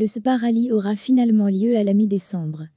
le Spa Rally aura finalement lieu à la mi-décembre.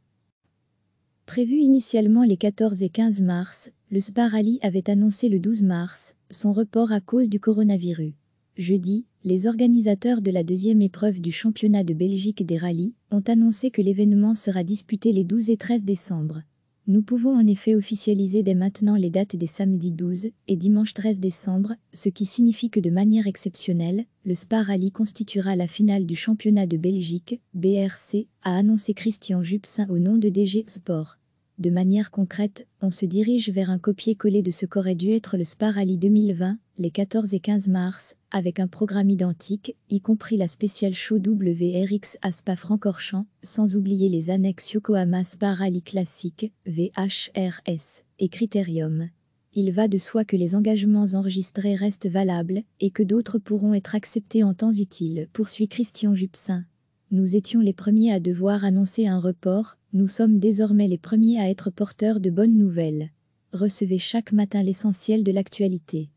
Prévu initialement les 14 et 15 mars, le Spa Rally avait annoncé le 12 mars son report à cause du coronavirus. Jeudi, les organisateurs de la deuxième épreuve du championnat de Belgique des rallyes ont annoncé que l'événement sera disputé les 12 et 13 décembre. Nous pouvons en effet officialiser dès maintenant les dates des samedis 12 et dimanche 13 décembre, ce qui signifie que de manière exceptionnelle, le Spa Rally constituera la finale du championnat de Belgique, BRC, a annoncé Christian Jupsin au nom de DG Sport. De manière concrète, on se dirige vers un copier-coller de ce qu'aurait dû être le Spa Rally 2020, les 14 et 15 mars, avec un programme identique, y compris la spéciale Show WRX à Spa-Francorchamps, sans oublier les annexes Yokohama Spa Rally Classic, VHRS, et Critérium. Il va de soi que les engagements enregistrés restent valables et que d'autres pourront être acceptés en temps utile, poursuit Christian Jupsin. Nous étions les premiers à devoir annoncer un report, nous sommes désormais les premiers à être porteurs de bonnes nouvelles. Recevez chaque matin l'essentiel de l'actualité.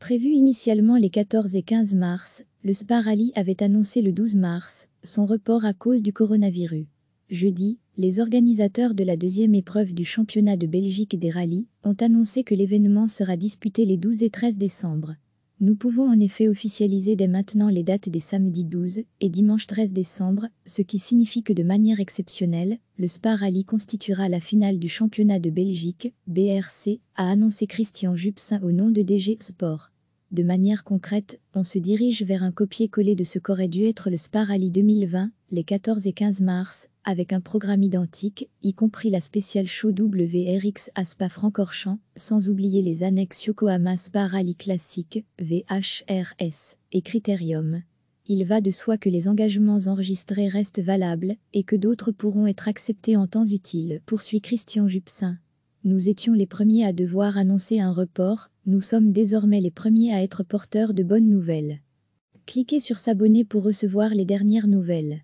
Prévu initialement les 14 et 15 mars, le Spa Rally avait annoncé le 12 mars son report à cause du coronavirus. Jeudi, les organisateurs de la deuxième épreuve du championnat de Belgique des rallyes ont annoncé que l'événement sera disputé les 12 et 13 décembre. Nous pouvons en effet officialiser dès maintenant les dates des samedis 12 et dimanche 13 décembre, ce qui signifie que de manière exceptionnelle, le Spa Rally constituera la finale du championnat de Belgique, BRC, a annoncé Christian Jupsin au nom de DG Sport. De manière concrète, on se dirige vers un copier-coller de ce qu'aurait dû être le Spa Rally 2020, les 14 et 15 mars, avec un programme identique, y compris la spéciale show WRX à Spa-Francorchamps, sans oublier les annexes Yokohama Spa Rally Classique, VHRS, et Critérium. Il va de soi que les engagements enregistrés restent valables et que d'autres pourront être acceptés en temps utile, poursuit Christian Jupsin. Nous étions les premiers à devoir annoncer un report, nous sommes désormais les premiers à être porteurs de bonnes nouvelles. Cliquez sur s'abonner pour recevoir les dernières nouvelles.